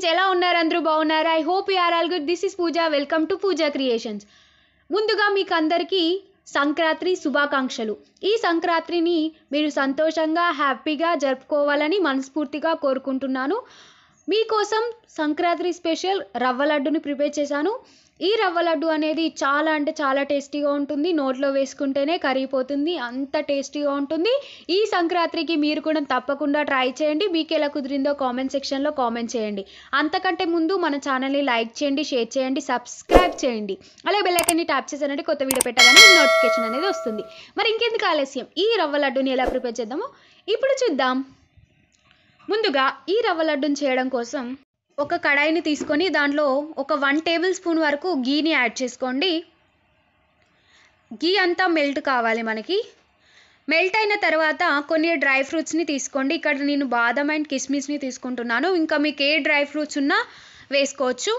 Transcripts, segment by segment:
Friends ఎలా ఉన్నారు అందరూ బాగున్నారు I hope you are all good this is Pooja welcome to Pooja creations ముందుగా మీకు అందరికీ సంక్రాంతి శుభాకాంక్షలు ఈ సంక్రాంతిని మీరు సంతోషంగా హ్యాపీగా జరుపుకోవాలని మనస్ఫూర్తిగా కోరుకుంటున్నాను మీకోసం సంక్రాంతి స్పెషల్ రవ్వ లడ్డుని ప్రిపేర్ చేశాను ఈ రవ్వ లడ్డు అనేది చాలా అంటే చాలా టేస్టీగా ఉంటుంది నోట్లో వేసుకుంటేనే కరిగిపోతుంది అంత టేస్టీగా ఉంటుంది ఈ సంక్రాంతికి మీరు కూడా తప్పకుండా ట్రై చేయండి మీకు ఎలా కుదిరిందో కామెంట్ సెక్షన్లో కామెంట్ చేయండి అంతకంటే ముందు మన ఛానల్ని లైక్ చేయండి షేర్ చేయండి సబ్స్క్రైబ్ చేయండి అలాగే బెల్లైకన్ని ట్యాప్ చేశానంటే కొత్త వీడియో పెట్టాలని నోటిఫికేషన్ అనేది వస్తుంది మరి ఇంకెందుకు ఆలస్యం ఈ రవ్వ లడ్డుని ఎలా ప్రిపేర్ చేద్దామో ఇప్పుడు చూద్దాం ముందుగా ఈ రవ్వ లడ్డుని చేయడం కోసం ఒక కడాయిని తీసుకొని దాంట్లో ఒక వన్ టేబుల్ స్పూన్ వరకు గీని యాడ్ చేసుకోండి గీ అంతా మెల్ట్ కావాలి మనకి మెల్ట్ అయిన తర్వాత కొన్ని డ్రై ఫ్రూట్స్ని తీసుకోండి ఇక్కడ నేను బాదం అండ్ కిస్మిస్ని తీసుకుంటున్నాను ఇంకా మీకు ఏ డ్రై ఫ్రూట్స్ ఉన్నా వేసుకోవచ్చు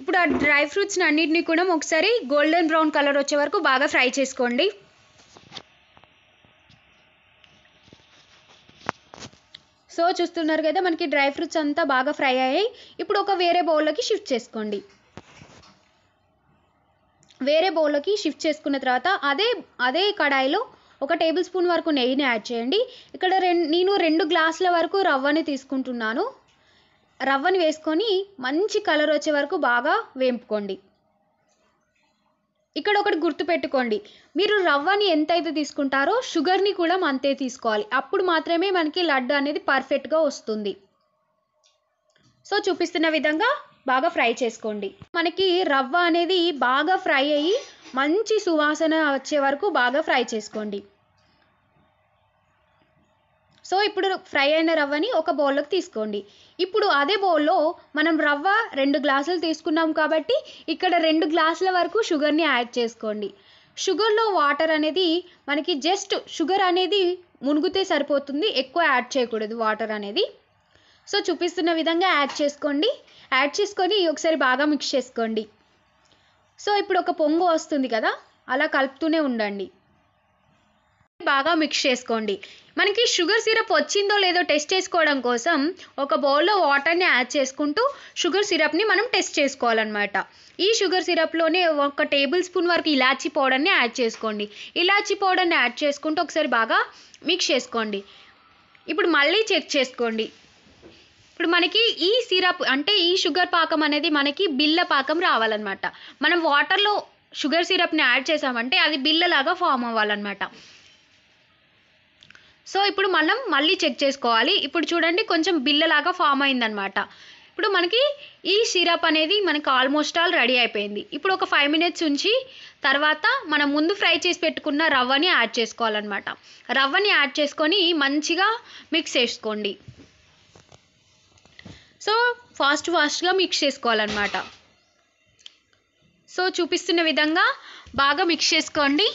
ఇప్పుడు ఆ డ్రై ఫ్రూట్స్ని అన్నిటినీ కూడా ఒకసారి గోల్డెన్ బ్రౌన్ కలర్ వచ్చే వరకు బాగా ఫ్రై చేసుకోండి సో చూస్తున్నారు కదా మనకి డ్రై ఫ్రూట్స్ అంతా బాగా ఫ్రై అయ్యాయి ఇప్పుడు ఒక వేరే బౌల్లోకి షిఫ్ట్ చేసుకోండి వేరే బౌల్లోకి షిఫ్ట్ చేసుకున్న తర్వాత అదే అదే కడాయిలో ఒక టేబుల్ స్పూన్ వరకు నెయ్యిని యాడ్ చేయండి ఇక్కడ రెండు నేను రెండు గ్లాసుల వరకు రవ్వని తీసుకుంటున్నాను రవ్వని వేసుకొని మంచి కలర్ వచ్చే వరకు బాగా వేంపుకోండి ఇక్కడ ఒకటి గుర్తుపెట్టుకోండి మీరు రవ్వని ఎంతైతే తీసుకుంటారో షుగర్ని కూడా అంతే తీసుకోవాలి అప్పుడు మాత్రమే మనకి లడ్డు అనేది పర్ఫెక్ట్గా వస్తుంది సో చూపిస్తున్న విధంగా బాగా ఫ్రై చేసుకోండి మనకి రవ్వ అనేది బాగా ఫ్రై అయ్యి మంచి సువాసన వచ్చే వరకు బాగా ఫ్రై చేసుకోండి సో ఇప్పుడు ఫ్రై అయిన రవ్వని ఒక బౌల్లోకి తీసుకోండి ఇప్పుడు అదే బౌల్లో మనం రవ్వ రెండు గ్లాసులు తీసుకున్నాం కాబట్టి ఇక్కడ రెండు గ్లాసుల వరకు షుగర్ని యాడ్ చేసుకోండి షుగర్లో వాటర్ అనేది మనకి జస్ట్ షుగర్ అనేది మునిగితే సరిపోతుంది ఎక్కువ యాడ్ చేయకూడదు వాటర్ అనేది సో చూపిస్తున్న విధంగా యాడ్ చేసుకోండి యాడ్ చేసుకొని ఒకసారి బాగా మిక్స్ చేసుకోండి సో ఇప్పుడు ఒక పొంగు వస్తుంది కదా అలా కలుపుతూనే ఉండండి బాగా మిక్స్ చేసుకోండి మనకి షుగర్ సిరప్ వచ్చిందో లేదో టెస్ట్ చేసుకోవడం కోసం ఒక బౌల్లో వాటర్ని యాడ్ చేసుకుంటూ షుగర్ సిరప్ని మనం టెస్ట్ చేసుకోవాలన్నమాట ఈ షుగర్ సిరప్లోనే ఒక టేబుల్ స్పూన్ వరకు ఇలాచి పౌడర్ని యాడ్ చేసుకోండి ఇలాచి పౌడర్ని యాడ్ చేసుకుంటూ ఒకసారి బాగా మిక్స్ చేసుకోండి ఇప్పుడు మళ్ళీ చెక్ చేసుకోండి ఇప్పుడు మనకి ఈ సిరప్ అంటే ఈ షుగర్ పాకం అనేది మనకి బిళ్ళ పాకం రావాలన్నమాట మనం వాటర్లో షుగర్ సిరప్ని యాడ్ చేసామంటే అది బిల్లలాగా ఫామ్ అవ్వాలన్నమాట సో ఇప్పుడు మనం మళ్ళీ చెక్ చేసుకోవాలి ఇప్పుడు చూడండి కొంచెం బిల్లలాగా ఫామ్ అయిందనమాట ఇప్పుడు మనకి ఈ సిరప్ అనేది మనకి ఆల్మోస్ట్ ఆల్ రెడీ అయిపోయింది ఇప్పుడు ఒక ఫైవ్ మినిట్స్ ఉంచి తర్వాత మనం ముందు ఫ్రై చేసి పెట్టుకున్న రవ్వని యాడ్ చేసుకోవాలన్నమాట రవ్వని యాడ్ చేసుకొని మంచిగా మిక్స్ చేసుకోండి సో ఫాస్ట్ ఫాస్ట్గా మిక్స్ చేసుకోవాలన్నమాట సో చూపిస్తున్న విధంగా బాగా మిక్స్ చేసుకోండి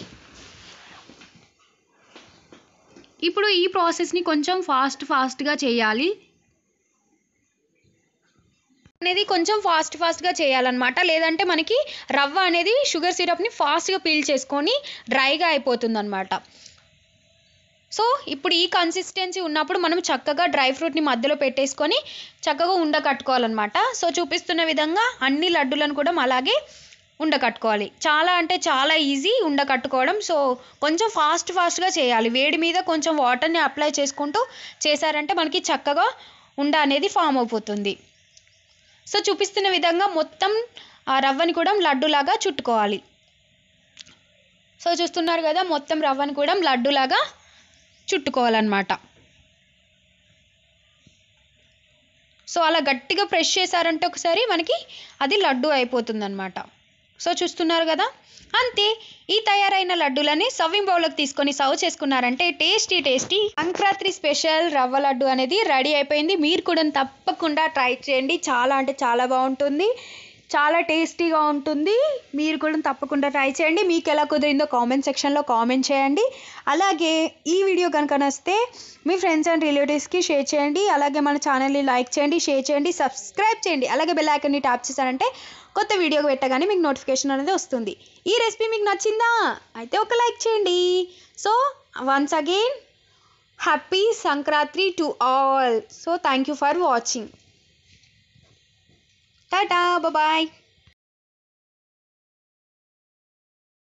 ఇప్పుడు ఈ ప్రాసెస్ని కొంచెం ఫాస్ట్ ఫాస్ట్గా చేయాలి అనేది కొంచెం ఫాస్ట్ ఫాస్ట్గా చేయాలన్నమాట లేదంటే మనకి రవ్వ అనేది షుగర్ సిరప్ని ఫాస్ట్గా పీల్ చేసుకొని డ్రైగా అయిపోతుందన్నమాట సో ఇప్పుడు ఈ కన్సిస్టెన్సీ ఉన్నప్పుడు మనం చక్కగా డ్రై ఫ్రూట్ని మధ్యలో పెట్టేసుకొని చక్కగా ఉండ కట్టుకోవాలన్నమాట సో చూపిస్తున్న విధంగా అన్ని లడ్డులను కూడా అలాగే ఉండ కట్టుకోవాలి చాలా అంటే చాలా ఈజీ ఉండకట్టుకోవడం సో కొంచెం ఫాస్ట్ ఫాస్ట్గా చేయాలి వేడి మీద కొంచెం వాటర్ని అప్లై చేసుకుంటూ చేశారంటే మనకి చక్కగా ఉండ అనేది ఫామ్ అయిపోతుంది సో చూపిస్తున్న విధంగా మొత్తం ఆ రవ్వని కూడా లడ్డులాగా చుట్టుకోవాలి సో చూస్తున్నారు కదా మొత్తం రవ్వని కూడా లడ్డులాగా చుట్టుకోవాలన్నమాట సో అలా గట్టిగా ప్రెష్ చేశారంటే ఒకసారి మనకి అది లడ్డు అయిపోతుందన్నమాట సో చూస్తున్నారు కదా అంతే ఈ తయారైన లడ్డూలని సవ్వింగ్ బౌల్లోకి తీసుకొని సర్వ్ చేసుకున్నారంటే టేస్టీ టేస్టీ సంక్రాంతి స్పెషల్ రవ్వ లడ్డు అనేది రెడీ అయిపోయింది మీరు కూడా తప్పకుండా ట్రై చేయండి చాలా అంటే చాలా బాగుంటుంది చాలా టేస్టీగా ఉంటుంది మీరు కూడా తప్పకుండా ట్రై చేయండి మీకు ఎలా కుదిరిందో కామెంట్ సెక్షన్లో కామెంట్ చేయండి అలాగే ఈ వీడియో కనుక నస్తే మీ ఫ్రెండ్స్ అండ్ రిలేటివ్స్కి షేర్ చేయండి అలాగే మన ఛానల్ని లైక్ చేయండి షేర్ చేయండి సబ్స్క్రైబ్ చేయండి అలాగే బెల్లైకన్ని ట్యాప్ చేశారంటే కొత్త వీడియోకి పెట్టగానే మీకు నోటిఫికేషన్ అనేది వస్తుంది ఈ రెసిపీ మీకు నచ్చిందా అయితే ఒక లైక్ చేయండి so once again happy Sankranti to all so thank you for watching ta bye-bye.